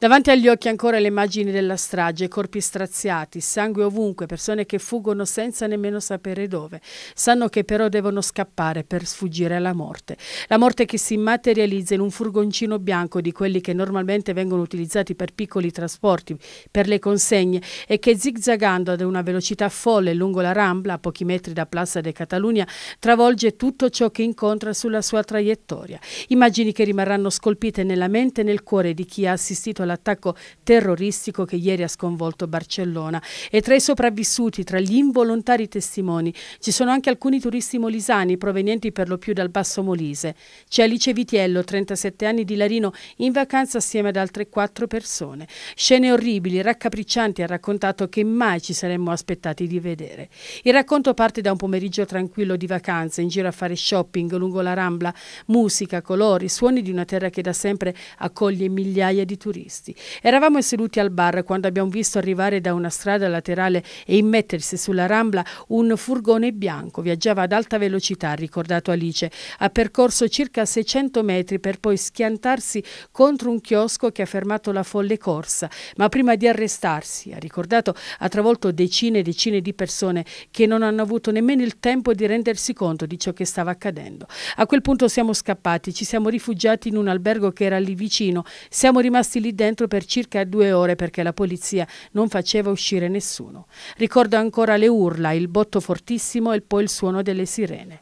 Davanti agli occhi ancora le immagini della strage, corpi straziati, sangue ovunque, persone che fuggono senza nemmeno sapere dove. Sanno che però devono scappare per sfuggire alla morte. La morte che si materializza in un furgoncino bianco di quelli che normalmente vengono utilizzati per piccoli trasporti, per le consegne e che zigzagando ad una velocità folle lungo la Rambla, a pochi metri da Plaza de Catalunya, travolge tutto ciò che incontra sulla sua traiettoria. Immagini che rimarranno scolpite nella mente e nel cuore di chi ha assistito alla l'attacco terroristico che ieri ha sconvolto Barcellona. E tra i sopravvissuti, tra gli involontari testimoni, ci sono anche alcuni turisti molisani provenienti per lo più dal Basso Molise. C'è Alice Vitiello, 37 anni di Larino, in vacanza assieme ad altre quattro persone. Scene orribili, raccapriccianti, ha raccontato che mai ci saremmo aspettati di vedere. Il racconto parte da un pomeriggio tranquillo di vacanza, in giro a fare shopping lungo la Rambla, musica, colori, suoni di una terra che da sempre accoglie migliaia di turisti arresti. Eravamo seduti al bar quando abbiamo visto arrivare da una strada laterale e immettersi sulla rambla un furgone bianco. Viaggiava ad alta velocità, ha ricordato Alice. Ha percorso circa 600 metri per poi schiantarsi contro un chiosco che ha fermato la folle corsa. Ma prima di arrestarsi, ha ricordato, ha travolto decine e decine di persone che non hanno avuto nemmeno il tempo di rendersi conto di ciò che stava accadendo. A quel punto siamo scappati, ci siamo rifugiati in un albergo che era lì vicino, siamo rimasti lì dentro dentro per circa due ore perché la polizia non faceva uscire nessuno. Ricordo ancora le urla, il botto fortissimo e poi il suono delle sirene.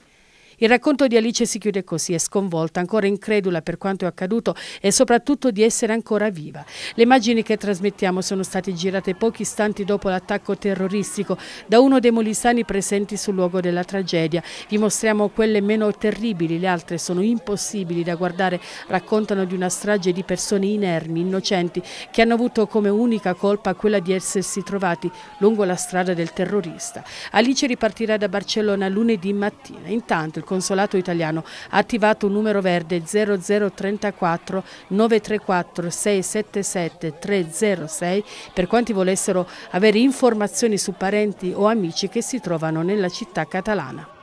Il racconto di Alice si chiude così, è sconvolta, ancora incredula per quanto è accaduto e soprattutto di essere ancora viva. Le immagini che trasmettiamo sono state girate pochi istanti dopo l'attacco terroristico da uno dei molisani presenti sul luogo della tragedia. Vi mostriamo quelle meno terribili, le altre sono impossibili da guardare, raccontano di una strage di persone inermi, innocenti, che hanno avuto come unica colpa quella di essersi trovati lungo la strada del terrorista. Alice ripartirà da Barcellona lunedì mattina. Intanto il Consolato italiano ha attivato un numero verde 0034 934 677 306 per quanti volessero avere informazioni su parenti o amici che si trovano nella città catalana.